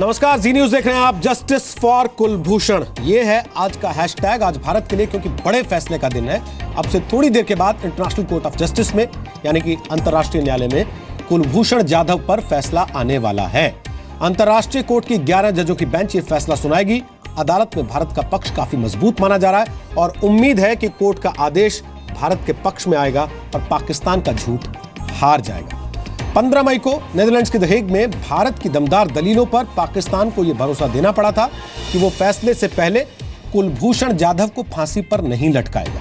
नमस्कार जी न्यूज देख रहे हैं आप जस्टिस फॉर कुलभूषण ये है आज का हैशटैग आज भारत के लिए क्योंकि बड़े फैसले का दिन है अब से थोड़ी देर के बाद इंटरनेशनल कोर्ट ऑफ जस्टिस में यानी कि अंतर्राष्ट्रीय न्यायालय में कुलभूषण जाधव पर फैसला आने वाला है अंतर्राष्ट्रीय कोर्ट की ग्यारह जजों की बेंच ये फैसला सुनाएगी अदालत में भारत का पक्ष काफी मजबूत माना जा रहा है और उम्मीद है कि कोर्ट का आदेश भारत के पक्ष में आएगा और पाकिस्तान का झूठ हार जाएगा 15 मई को नेदरलैंड्स के दहेग में भारत की दमदार दलीलों पर पाकिस्तान को यह भरोसा देना पड़ा था कि वो फैसले से पहले कुलभूषण जाधव को फांसी पर नहीं लटकाएगा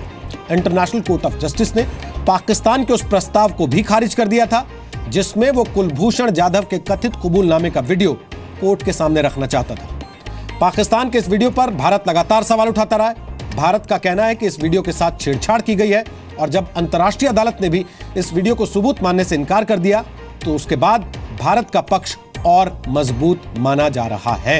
इंटरनेशनल कोर्ट ऑफ जस्टिस ने पाकिस्तान के उस प्रस्ताव को भी खारिज कर दिया था जिसमें वो कुलभूषण जाधव के कथित कबूलनामे का वीडियो कोर्ट के सामने रखना चाहता था पाकिस्तान के इस वीडियो पर भारत लगातार सवाल उठाता रहा है भारत का कहना है कि इस वीडियो के साथ छेड़छाड़ की गई है और जब अंतर्राष्ट्रीय अदालत ने भी इस वीडियो को सबूत मानने से इनकार कर दिया तो उसके बाद भारत का पक्ष और मजबूत माना जा रहा है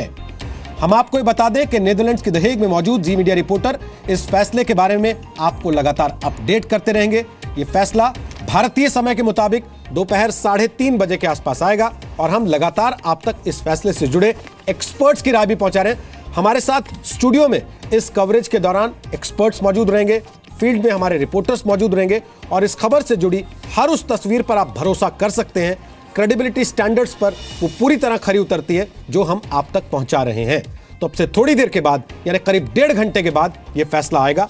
हम आपको ये बता दें कि नेदरलैंड्स के दहेज में मौजूद जी मीडिया रिपोर्टर इस फैसले के बारे में आपको लगातार अपडेट करते रहेंगे ये फैसला भारतीय समय के मुताबिक दोपहर साढ़े तीन बजे के आसपास आएगा और हम लगातार आप तक इस फैसले से जुड़े एक्सपर्ट्स की राय भी पहुंचा रहे हैं हमारे साथ स्टूडियो में इस कवरेज के दौरान एक्सपर्ट्स मौजूद रहेंगे फील्ड में हमारे रिपोर्टर्स मौजूद रहेंगे और इस खबर से जुड़ी हर उस तस्वीर पर आप भरोसा कर सकते हैं क्रेडिबिलिटी स्टैंडर्ड्स पर वो पूरी तरह खरी उतरती है जो हम आप तक पहुंचा रहे हैं तो अब से थोड़ी देर के बाद यानी करीब डेढ़ घंटे के बाद ये फैसला आएगा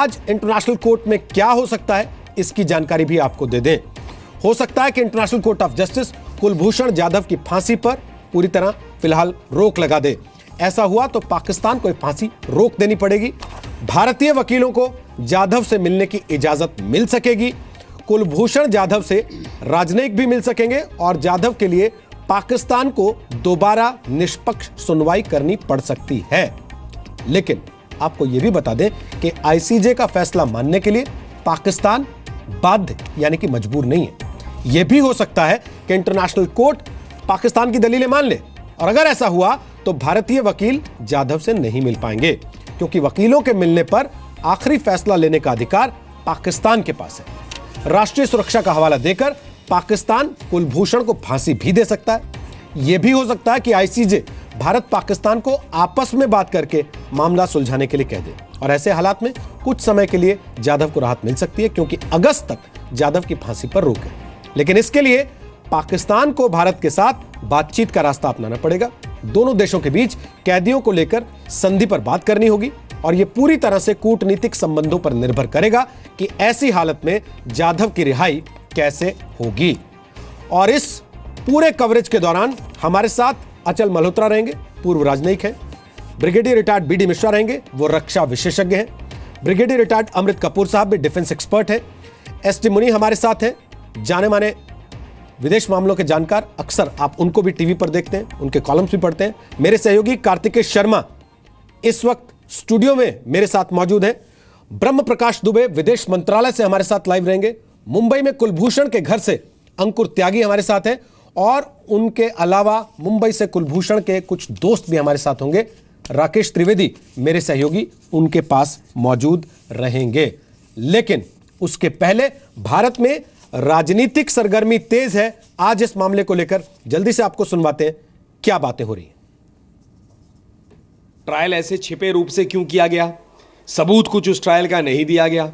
आज इंटरनेशनल कोर्ट में क्या हो सकता है इसकी जानकारी भी आपको दे दें हो सकता है कि international court of justice Kulbhushan Jadhav की फांसी पर पूरी तरह फिलहाल रोक लगा दे ऐसा हुआ तो पाकिस्तान को फांसी रोक देनी पड़ेगी भारतीय वकीलों को जाधव से मिलने की इजाजत मिल सकेगी कुलभूषण जाधव से राजनयिक भी मिल सकेंगे और जाधव के लिए पाकिस्तान को दोबारा निष्पक्ष सुनवाई करनी पड़ सकती है लेकिन आपको यह भी बता दें कि आईसीजे का फैसला मानने के लिए पाकिस्तान बाध्य यानी कि मजबूर नहीं है यह भी हो सकता है कि इंटरनेशनल कोर्ट पाकिस्तान की दलीलें मान ले और अगर ऐसा हुआ तो भारतीय वकील जाधव से नहीं मिल पाएंगे क्योंकि वकीलों के मिलने पर आखिरी फैसला लेने का अधिकार पाकिस्तान के पास है राष्ट्रीय सुरक्षा का हवाला देकर पाकिस्तान कुलभूषण को फांसी भी दे सकता है यह भी हो सकता है कि आईसीजे भारत पाकिस्तान को आपस में बात करके मामला सुलझाने के लिए कह दे और ऐसे हालात में कुछ समय के लिए जाधव को राहत मिल सकती है क्योंकि अगस्त तक जाधव की फांसी पर रोक है लेकिन इसके लिए पाकिस्तान को भारत के साथ बातचीत का रास्ता अपनाना पड़ेगा दोनों देशों के बीच कैदियों को लेकर संधि पर बात करनी होगी और यह पूरी तरह से कूटनीतिक संबंधों पर निर्भर करेगा कि ऐसी हालत में जाधव की रिहाई कैसे होगी और इस पूरे कवरेज के दौरान हमारे साथ अचल मल्होत्रा रहेंगे पूर्व राजनयिक हैं brigadier retired B D Mishra रहेंगे वो रक्षा विशेषज्ञ हैं ब्रिगेडियर रिटायर्ड अमृत कपूर साहब भी डिफेंस एक्सपर्ट हैं एस टी मुनि हमारे साथ हैं जाने माने विदेश मामलों के जानकार अक्सर आप उनको भी टीवी पर देखते हैं उनके कॉलम्स भी पढ़ते हैं मेरे सहयोगी कार्तिकेय शर्मा इस वक्त स्टूडियो में मेरे साथ मौजूद हैं ब्रह्म प्रकाश दुबे विदेश मंत्रालय से हमारे साथ लाइव रहेंगे मुंबई में कुलभूषण के घर से अंकुर त्यागी हमारे साथ हैं और उनके अलावा मुंबई से कुलभूषण के कुछ दोस्त भी हमारे साथ होंगे राकेश त्रिवेदी मेरे सहयोगी उनके पास मौजूद रहेंगे लेकिन उसके पहले भारत में राजनीतिक सरगर्मी तेज है आज इस मामले को लेकर जल्दी से आपको सुनवाते हैं क्या बातें हो रही हैं ट्रायल ऐसे छिपे रूप से क्यों किया गया सबूत कुछ उस ट्रायल का नहीं दिया गया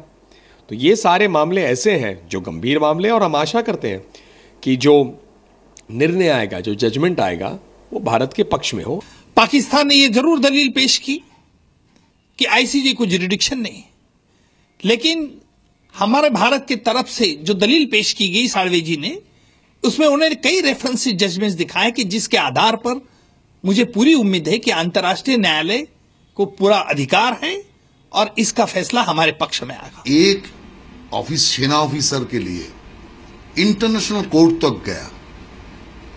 तो ये सारे मामले ऐसे हैं जो गंभीर मामले और हम आशा करते हैं कि जो निर्णय आएगा जो जजमेंट आएगा वो भारत के पक्ष में हो पाकिस्तान ने ये जरूर दलील पेश की कि आईसीजी को जुरिडिक्शन नहीं लेकिन हमारे भारत की तरफ से जो दलील पेश की गई साड़वे जी ने उसमें उन्होंने कई रेफरेंस जजमेंट्स दिखाए कि जिसके आधार पर मुझे पूरी उम्मीद है कि अंतर्राष्ट्रीय न्यायालय को पूरा अधिकार है और इसका फैसला हमारे पक्ष में आएगा एक ऑफिस सेना ऑफिसर के लिए इंटरनेशनल कोर्ट तक तो गया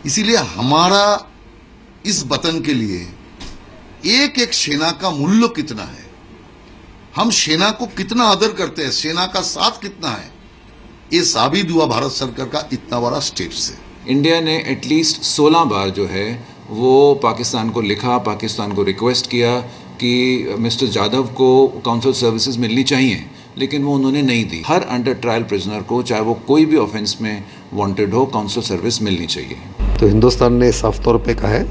इसीलिए हमारा इस वतन के लिए एक एक सेना का मूल्य कितना है हम सेना को कितना आदर करते हैं सेना का साथ कितना है ये साबित हुआ भारत सरकार का इतना बड़ा स्टेप से इंडिया ने एटलीस्ट 16 बार जो है वो पाकिस्तान को लिखा पाकिस्तान को रिक्वेस्ट किया कि मिस्टर जाधव को काउंसिल सर्विसेज मिलनी चाहिए लेकिन वो उन्होंने नहीं दी हर अंडर ट्रायल प्रिजनर को चाहे वो कोई भी ऑफेंस में वांटेड हो काउंसिल सर्विस मिलनी चाहिए तो हिंदुस्तान ने साफ तौर पे कहा है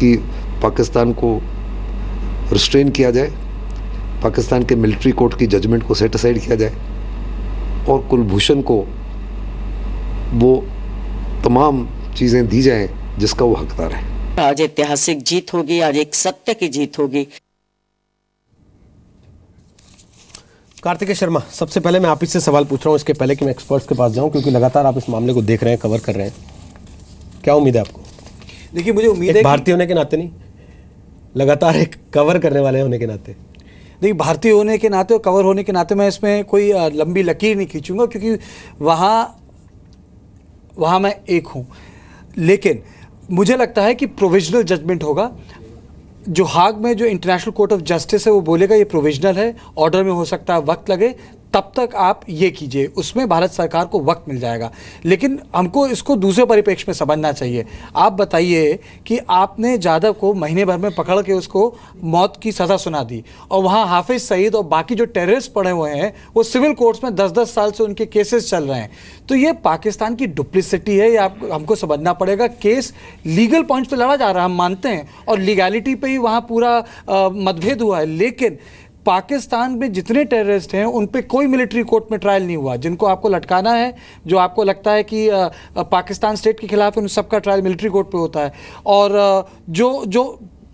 कि पाकिस्तान को रिस्ट्रेन किया जाए पाकिस्तान के मिलिट्री कोर्ट की जजमेंट को सेट असाइड किया जाए और कुलभूषण को वो तमाम चीज़ें दी जाएँ जिसका वो हकदार है आज ऐतिहासिक जीत होगी आज एक सत्य की जीत होगी कार्तिकेय शर्मा सबसे पहले मैं आप इससे सवाल पूछ रहा हूँ इसके पहले कि मैं एक्सपर्ट्स के पास जाऊँ क्योंकि लगातार आप इस मामले को देख रहे हैं कवर कर रहे हैं क्या उम्मीद है आपको देखिए मुझे उम्मीद है भारतीय होने के नाते नहीं लगातार एक कवर करने वाले होने के नाते देखिए भारतीय होने के नाते और कवर होने के नाते मैं इसमें कोई लंबी लकीर नहीं खींचूंगा क्योंकि वहाँ वहाँ मैं एक हूँ लेकिन मुझे लगता है कि प्रोविजनल जजमेंट होगा जो हाग में जो इंटरनेशनल कोर्ट ऑफ जस्टिस है वो बोलेगा ये प्रोविजनल है ऑर्डर में हो सकता है वक्त लगे तब तक आप ये कीजिए उसमें भारत सरकार को वक्त मिल जाएगा लेकिन हमको इसको दूसरे परिप्रेक्ष्य में समझना चाहिए आप बताइए कि आपने जादव को महीने भर में पकड़ के उसको मौत की सज़ा सुना दी और वहाँ हाफिज सईद और बाकी जो टेररिस्ट पड़े हुए हैं वो सिविल कोर्ट्स में दस दस साल से उनके केसेस चल रहे हैं तो ये पाकिस्तान की डुप्लिसिटी है ये आप हमको समझना पड़ेगा केस लीगल पॉइंट्स पर लड़ा जा रहा है हम मानते हैं और लीगैलिटी पर ही वहाँ पूरा मतभेद हुआ है लेकिन पाकिस्तान में जितने टेररिस्ट हैं उन पर कोई मिलिट्री कोर्ट में ट्रायल नहीं हुआ जिनको आपको लटकाना है जो आपको लगता है कि पाकिस्तान स्टेट के खिलाफ उन सबका ट्रायल मिलिट्री कोर्ट पर होता है और जो जो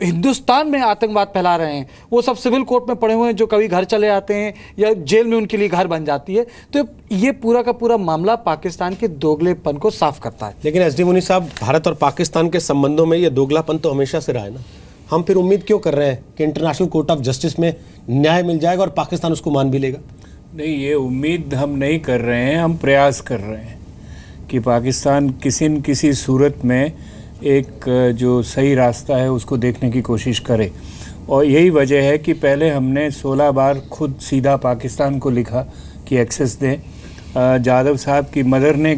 हिंदुस्तान में आतंकवाद फैला रहे हैं वो सब सिविल कोर्ट में पड़े हुए हैं जो कभी घर चले आते हैं या जेल में उनके लिए घर बन जाती है तो ये पूरा का पूरा मामला पाकिस्तान के दोगलेपन को साफ करता है लेकिन एस डी मुनी साहब भारत और पाकिस्तान के संबंधों में ये दोगलापन तो हमेशा से रहा है ना हम फिर उम्मीद क्यों कर रहे हैं कि इंटरनेशनल कोर्ट ऑफ जस्टिस में न्याय मिल जाएगा और पाकिस्तान उसको मान भी लेगा नहीं ये उम्मीद हम नहीं कर रहे हैं हम प्रयास कर रहे हैं कि पाकिस्तान किसी न किसी सूरत में एक जो सही रास्ता है उसको देखने की कोशिश करे और यही वजह है कि पहले हमने 16 बार खुद सीधा पाकिस्तान को लिखा कि एक्सेस दें जादव साहब की मदर ने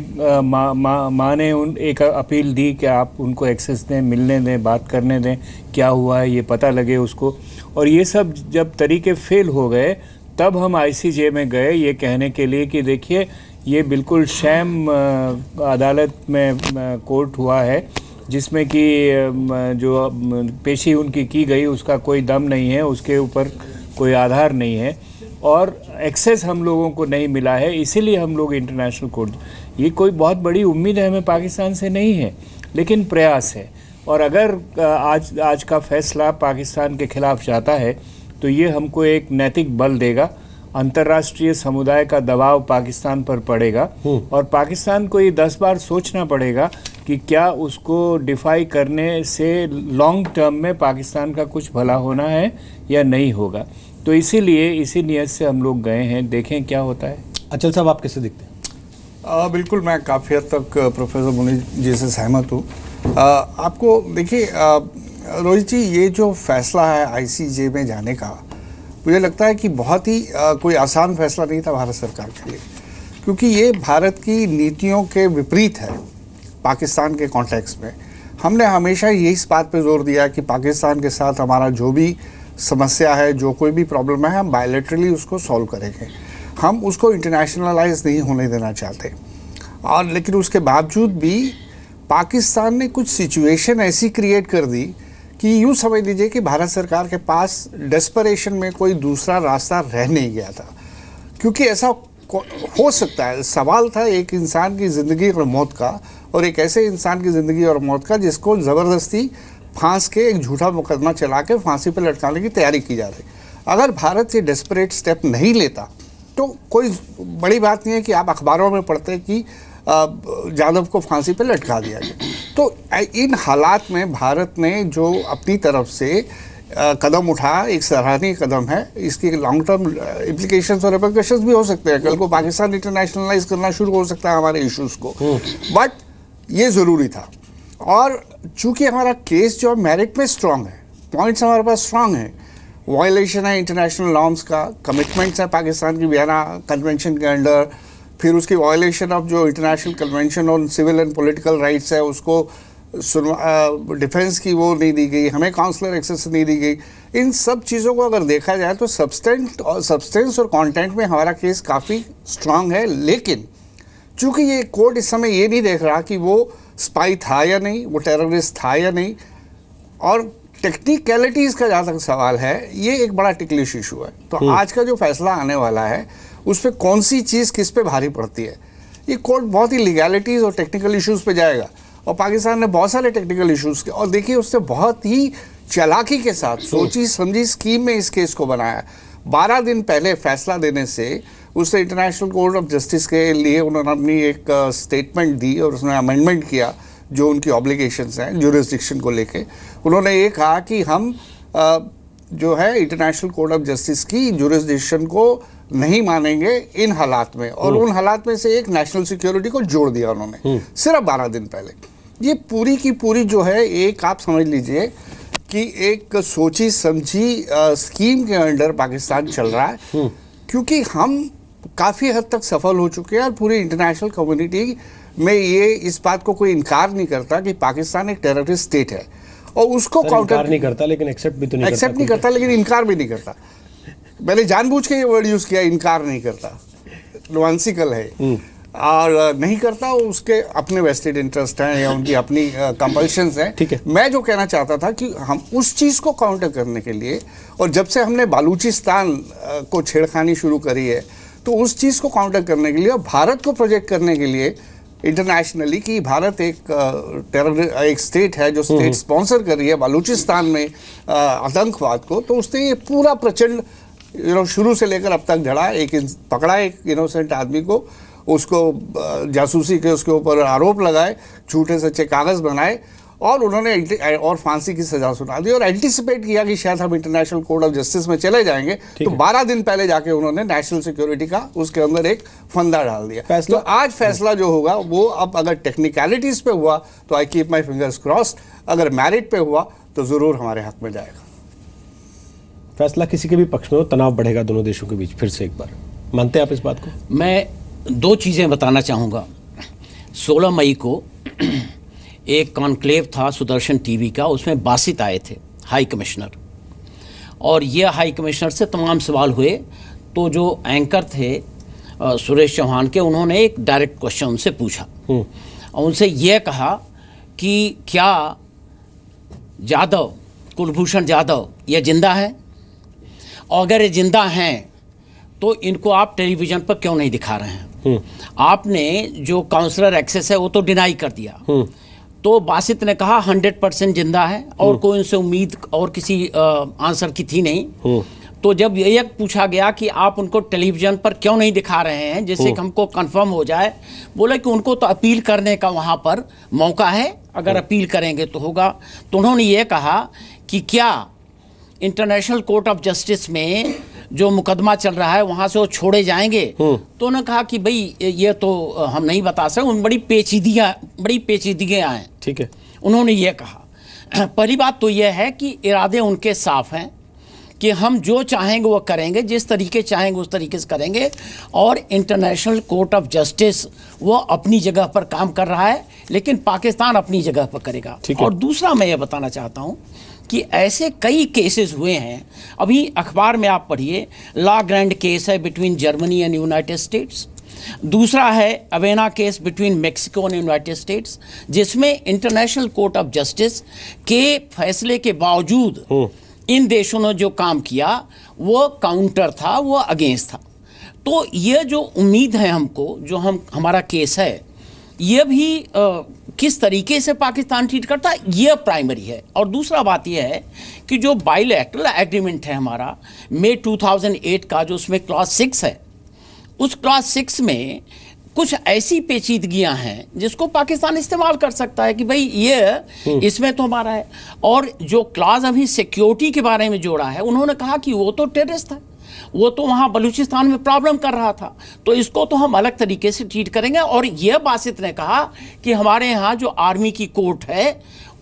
माँ माँ मा ने उन एक अपील दी कि आप उनको एक्सेस दें मिलने दें बात करने दें क्या हुआ है ये पता लगे उसको और ये सब जब तरीके फेल हो गए तब हम आईसीजे में गए ये कहने के लिए कि देखिए ये बिल्कुल शैम अदालत में कोर्ट हुआ है जिसमें कि जो पेशी उनकी की गई उसका कोई दम नहीं है उसके ऊपर कोई आधार नहीं है और एक्सेस हम लोगों को नहीं मिला है इसीलिए हम लोग इंटरनेशनल कोर्ट ये कोई बहुत बड़ी उम्मीद है हमें पाकिस्तान से नहीं है लेकिन प्रयास है और अगर आज आज का फैसला पाकिस्तान के खिलाफ जाता है तो ये हमको एक नैतिक बल देगा अंतर्राष्ट्रीय समुदाय का दबाव पाकिस्तान पर पड़ेगा हम्म। और पाकिस्तान को ये दस बार सोचना पड़ेगा कि क्या उसको डिफाई करने से लॉन्ग टर्म में पाकिस्तान का कुछ भला होना है या नहीं होगा तो इसीलिए इसी नीयत से हम लोग गए हैं देखें क्या होता है अचल साहब आप कैसे दिखते हैं बिल्कुल मैं काफ़ी हद तक प्रोफेसर मुनीज जी से सहमत हूँ आपको देखिए रोहित जी ये जो फैसला है आईसीजे में जाने का मुझे लगता है कि बहुत ही आ, कोई आसान फैसला नहीं था भारत सरकार के लिए क्योंकि ये भारत की नीतियों के विपरीत है पाकिस्तान के कॉन्टेक्स्ट में हमने हमेशा यही इस बात पर जोर दिया कि पाकिस्तान के साथ हमारा जो भी समस्या है जो कोई भी प्रॉब्लम है हम बायोलिट्रली उसको सॉल्व करेंगे हम उसको इंटरनेशनलाइज नहीं होने देना चाहते और लेकिन उसके बावजूद भी पाकिस्तान ने कुछ सिचुएशन ऐसी क्रिएट कर दी कि यूँ समझ लीजिए कि भारत सरकार के पास डेस्परेशन में कोई दूसरा रास्ता रह नहीं गया था क्योंकि ऐसा हो सकता है सवाल था एक इंसान की ज़िंदगी और मौत का और एक ऐसे इंसान की ज़िंदगी और मौत का जिसको ज़बरदस्ती फांस के एक झूठा मुकदमा चला के फांसी पर लटकाने की तैयारी की जा रही अगर भारत ये डेस्परेट स्टेप नहीं लेता तो कोई बड़ी बात नहीं है कि आप अखबारों में पढ़ते कि जाधव को फांसी पर लटका दिया गया तो इन हालात में भारत ने जो अपनी तरफ से कदम उठा एक सराहनीय कदम है इसकी लॉन्ग टर्म इम्प्लीकेशन और रिपोकेशन भी हो सकते हैं कल को पाकिस्तान इंटरनेशनलाइज करना शुरू हो सकता है हमारे इश्यूज़ को बट हम्म। ये ज़रूरी था और चूंकि हमारा केस जो है मेरिट में स्ट्रांग है पॉइंट्स हमारे पास स्ट्रांग है वायलेशन है इंटरनेशनल नॉर्म्स का कमिटमेंट्स है पाकिस्तान की वियना कन्वेंशन के अंडर फिर उसकी वायलेशन ऑफ जो international convention on civil and political rights है उसको डिफेंस की वो नहीं दी गई हमें काउंसलर एक्सेस नहीं दी गई इन सब चीज़ों को अगर देखा जाए तो सब्सटेंट और सब्सटेंस और कंटेंट में हमारा केस काफ़ी स्ट्रांग है लेकिन चूंकि ये कोर्ट इस समय ये नहीं देख रहा कि वो स्पाई था या नहीं वो टेररिस्ट था या नहीं और टेक्निकलिटीज़ का जहाँ तक सवाल है ये एक बड़ा टिकलिश इशू है तो हम्म। आज का जो फैसला आने वाला है उस पर कौन सी चीज़ किस पे भारी पड़ती है ये कोर्ट बहुत ही लीगैलिटीज़ और टेक्निकल इश्यूज़ पे जाएगा और पाकिस्तान ने बहुत सारे टेक्निकल इश्यूज़ के और देखिए उसने बहुत ही चलाकी के साथ हम्म। सोची समझी स्कीम में इस केस को बनाया 12 दिन पहले फैसला देने से उसने इंटरनेशनल कोर्ट ऑफ जस्टिस के लिए उन्होंने अपनी एक स्टेटमेंट दी और उसने अमेंडमेंट किया जो उनकी ऑब्लिगेशंस हैं जूरिस्डिक्शन को लेके उन्होंने ये कहा कि हम जो है इंटरनेशनल कोर्ट ऑफ जस्टिस की जूरिस्डिक्शन को नहीं मानेंगे इन हालात में और हम्म। उन हालात में से एक नेशनल सिक्योरिटी को जोड़ दिया उन्होंने हम्म। सिर्फ बारह दिन पहले ये पूरी की पूरी जो है एक आप समझ लीजिए कि एक सोची समझी स्कीम के अंडर पाकिस्तान चल रहा है हम्म। क्योंकि हम काफ़ी हद तक सफल हो चुके हैं और पूरी इंटरनेशनल कम्युनिटी में ये इस बात को कोई इनकार नहीं करता कि पाकिस्तान एक टेररिस्ट स्टेट है और उसको काउंटर नहीं करता लेकिन एक्सेप्ट भी तो नहीं एक्सेप्ट नहीं करता लेकिन इनकार भी नहीं करता मैंने जानबूझ के ये वर्ड यूज़ किया इनकार नहीं करता लॉन्सिकल है हम्म। और नहीं करता उसके अपने वेस्टेड इंटरेस्ट हैं या उनकी अपनी कंपल्शंस हैं ठीक है मैं जो कहना चाहता था कि हम उस चीज़ को काउंटर करने के लिए और जब से हमने बालूचिस्तान को छेड़खानी शुरू करी है तो उस चीज़ को काउंटर करने के लिए और भारत को प्रोजेक्ट करने के लिए इंटरनेशनली कि भारत एक टेरर एक स्टेट है जो स्टेट स्पॉन्सर कर रही है बलूचिस्तान में आतंकवाद को तो उसने ये पूरा प्रचंड यू नो शुरू से लेकर अब तक झड़ा एक पकड़ा एक इनोसेंट आदमी को उसको जासूसी के उसके ऊपर आरोप लगाए झूठे सच्चे कागज़ बनाए और उन्होंने और फांसी की सजा सुना दी और एंटिसिपेट किया कि शायद हम इंटरनेशनल कोर्ट ऑफ जस्टिस में चले जाएंगे तो 12 दिन पहले जाके उन्होंने नेशनल सिक्योरिटी का उसके अंदर एक फंदा डाल दिया तो आज फैसला जो होगा वो अब अगर टेक्निकलिटीज पे हुआ तो I keep my fingers cross अगर मैरिट पे हुआ तो ज़रूर हमारे हक में जाएगा फैसला किसी के भी पक्ष में हो तनाव बढ़ेगा दोनों देशों के बीच फिर से एक बार मानते हैं आप इस बात को मैं दो चीज़ें बताना चाहूँगा 16 मई को एक कॉन्क्लेव था सुदर्शन टीवी का उसमें बासित आए थे हाई कमिश्नर और यह हाई कमिश्नर से तमाम सवाल हुए तो जो एंकर थे सुरेश चौहान के उन्होंने एक डायरेक्ट क्वेश्चन उनसे पूछा हम्म। और उनसे यह कहा कि क्या यादव कुलभूषण यादव यह जिंदा है और अगर ये जिंदा हैं तो इनको आप टेलीविज़न पर क्यों नहीं दिखा रहे हैं हम्म। आपने जो काउंसलर एक्सेस है वो तो डिनाई कर दिया हम्म। तो बासित ने कहा हंड्रेड परसेंट जिंदा है और हम्म। कोई उनसे उम्मीद और किसी आंसर की थी नहीं तो जब ये पूछा गया कि आप उनको टेलीविजन पर क्यों नहीं दिखा रहे हैं जैसे कि हमको कंफर्म हो जाए बोले कि उनको तो अपील करने का वहाँ पर मौका है अगर अपील करेंगे तो होगा तो उन्होंने ये कहा कि क्या इंटरनेशनल कोर्ट ऑफ जस्टिस में जो मुकदमा चल रहा है वहां से वो छोड़े जाएंगे हम्म। तो उन्होंने कहा कि भाई ये तो हम नहीं बता सकते उन बड़ी पेचीदियाँ बड़ी पेचीदगियाँ हैं ठीक है उन्होंने ये कहा पहली बात तो यह है कि इरादे उनके साफ हैं कि हम जो चाहेंगे वो करेंगे जिस तरीके चाहेंगे उस तरीके से करेंगे और इंटरनेशनल कोर्ट ऑफ जस्टिस वो अपनी जगह पर काम कर रहा है लेकिन पाकिस्तान अपनी जगह पर करेगा और दूसरा मैं ये बताना चाहता हूँ कि ऐसे कई केसेस हुए हैं अभी अखबार में आप पढ़िए लॉ ग्रैंड केस है between Germany and United States दूसरा है Avena case between Mexico and United States जिसमें इंटरनेशनल कोर्ट ऑफ जस्टिस के फैसले के बावजूद हम्म। इन देशों ने जो काम किया वो काउंटर था वो अगेंस्ट था तो ये जो उम्मीद है हमको जो हम हमारा केस है ये भी आ, किस तरीके से पाकिस्तान ट्रीट करता है ये प्राइमरी है और दूसरा बात यह है कि जो बायोलैटरल एग्रीमेंट है हमारा मे 2008 का जो उसमें क्लास सिक्स है उस क्लास सिक्स में कुछ ऐसी पेचीदगियां हैं जिसको पाकिस्तान इस्तेमाल कर सकता है कि भाई ये हम्म। इसमें तो हमारा है और जो क्लास अभी सिक्योरिटी के बारे में जोड़ा है उन्होंने कहा कि वो तो टेररिस्ट है वो तो वहाँ बलूचिस्तान में प्रॉब्लम कर रहा था तो इसको तो हम अलग तरीके से ट्रीट करेंगे और यह बासित ने कहा कि हमारे यहाँ जो आर्मी की कोर्ट है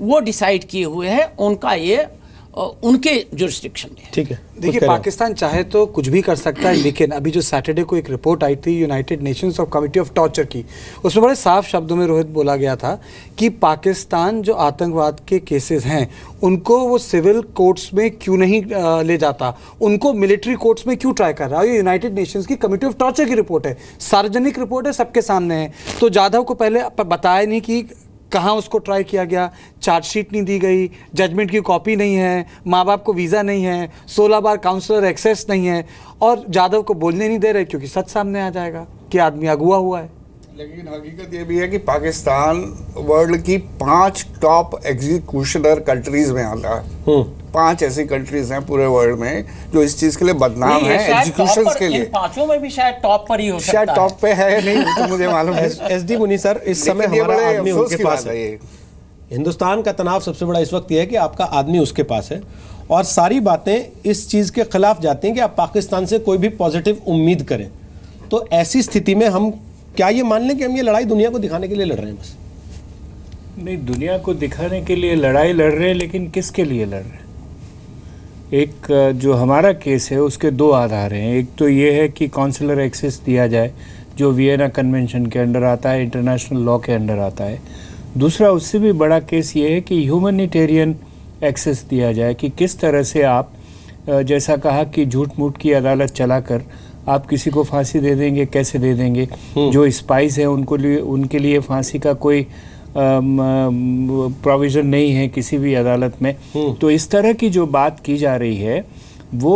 वो डिसाइड किए हुए है उनका ये उनके जुरिस्डिक्शन में ठीक है देखिए पाकिस्तान चाहे तो कुछ भी कर सकता है लेकिन अभी जो सैटरडे को एक रिपोर्ट आई थी United Nations of committee of torture की उसमें बड़े साफ शब्दों में रोहित बोला गया था कि पाकिस्तान जो आतंकवाद के केसेस हैं उनको वो सिविल कोर्ट्स में क्यों नहीं ले जाता उनको मिलिट्री कोर्ट्स में क्यों ट्राई कर रहा है ये यूनाइटेड नेशंस की कमिटी ऑफ टॉर्चर की रिपोर्ट है सार्वजनिक रिपोर्ट है सबके सामने है तो जाधव को पहले बताया नहीं कि कहाँ उसको ट्राई किया गया चार्जशीट नहीं दी गई जजमेंट की कॉपी नहीं है माँ बाप को वीज़ा नहीं है सोलह बार काउंसलर एक्सेस नहीं है और जादव को बोलने नहीं दे रहे क्योंकि सच सामने आ जाएगा कि आदमी अगुआ हुआ है लेकिन हकीकत ये भी है कि पाकिस्तान वर्ल्ड की पांच टॉप एग्जीक्यूशनर कंट्रीज में आता है हम्म। पांच ऐसी कंट्रीज हैं पूरे वर्ल्ड में जो इस चीज के लिए बदनाम है एग्जीक्यूशन के लिए पांचों में भी शायद टॉप पर ही हो सकता शायद टॉप पे है नहीं तो मुझे मालूम है एस डी मुनी सर इस समय हमारा आदमी उनके पास है हिंदुस्तान का तनाव सबसे बड़ा इस वक्त यह है कि आपका आदमी उसके पास है और सारी बातें इस चीज़ के खिलाफ जाती हैं कि आप पाकिस्तान से कोई भी पॉजिटिव उम्मीद करें तो ऐसी स्थिति में हम क्या ये मान लें कि हम ये लड़ाई दुनिया को दिखाने के लिए लड़ रहे हैं बस नहीं दुनिया को दिखाने के लिए लड़ाई लड़ रहे हैं लेकिन किसके लिए लड़ रहे हैं एक जो हमारा केस है उसके दो आधार हैं एक तो ये है कि काउंसिलर एक्सेस दिया जाए जो वियना कन्वेंशन के अंडर आता है इंटरनेशनल लॉ के अंडर आता है दूसरा उससे भी बड़ा केस ये है कि ह्यूमनिटेरियन एक्सेस दिया जाए कि किस तरह से आप जैसा कहा कि झूठ मूठ की अदालत चलाकर आप किसी को फांसी दे देंगे कैसे दे देंगे हम्म। जो स्पाइस है उनको लिए उनके लिए फांसी का कोई प्रोविज़न नहीं है किसी भी अदालत में हम्म। तो इस तरह की जो बात की जा रही है वो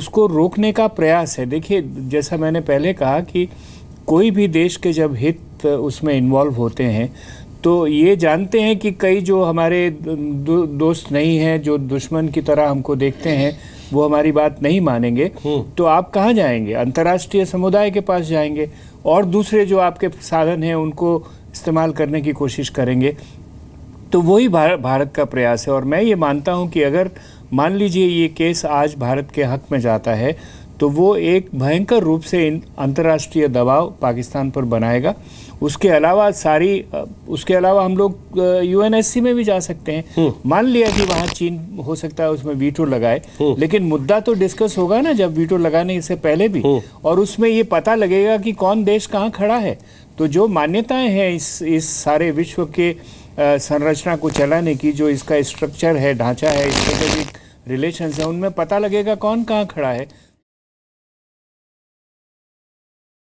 उसको रोकने का प्रयास है देखिए जैसा मैंने पहले कहा कि कोई भी देश के जब हित उसमें इन्वॉल्व होते हैं तो ये जानते हैं कि कई जो हमारे दो, दोस्त नहीं हैं जो दुश्मन की तरह हमको देखते हैं वो हमारी बात नहीं मानेंगे हम्म। तो आप कहाँ जाएंगे अंतर्राष्ट्रीय समुदाय के पास जाएंगे और दूसरे जो आपके साधन हैं उनको इस्तेमाल करने की कोशिश करेंगे तो वही भारत का प्रयास है और मैं ये मानता हूँ कि अगर मान लीजिए ये केस आज भारत के हक में जाता है तो वो एक भयंकर रूप से अंतर्राष्ट्रीय दबाव पाकिस्तान पर बनाएगा उसके अलावा सारी उसके अलावा हम लोग यूएनएससी में भी जा सकते हैं हम्म। मान लिया कि वहाँ चीन हो सकता है उसमें वीटो लगाए हम्म। लेकिन मुद्दा तो डिस्कस होगा ना जब वीटो लगाने से पहले भी हम्म। और उसमें ये पता लगेगा कि कौन देश कहाँ खड़ा है तो जो मान्यताएं हैं इस इस सारे विश्व के संरचना को चलाने की जो इसका स्ट्रक्चर है ढांचा है स्ट्रेटेजिक रिलेशन है उनमें पता लगेगा कौन कहाँ खड़ा है